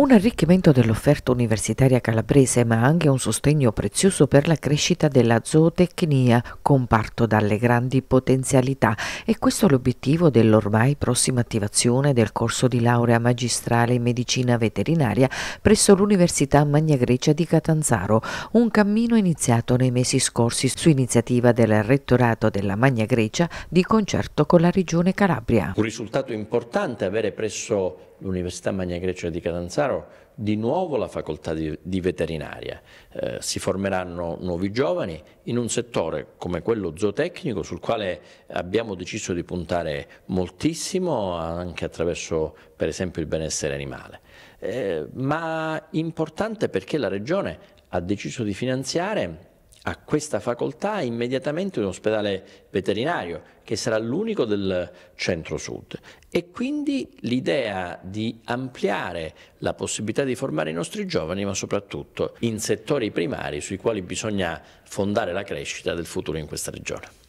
Un arricchimento dell'offerta universitaria calabrese ma anche un sostegno prezioso per la crescita della zootecnia, comparto dalle grandi potenzialità e questo è l'obiettivo dell'ormai prossima attivazione del corso di laurea magistrale in medicina veterinaria presso l'Università Magna Grecia di Catanzaro, un cammino iniziato nei mesi scorsi su iniziativa del Rettorato della Magna Grecia di concerto con la Regione Calabria. Un risultato importante avere presso l'Università Magna Grecia di Catanzaro di nuovo la facoltà di, di veterinaria. Eh, si formeranno nuovi giovani in un settore come quello zootecnico sul quale abbiamo deciso di puntare moltissimo anche attraverso per esempio il benessere animale. Eh, ma importante perché la Regione ha deciso di finanziare a questa facoltà immediatamente un ospedale veterinario che sarà l'unico del centro-sud e quindi l'idea di ampliare la possibilità di formare i nostri giovani ma soprattutto in settori primari sui quali bisogna fondare la crescita del futuro in questa regione.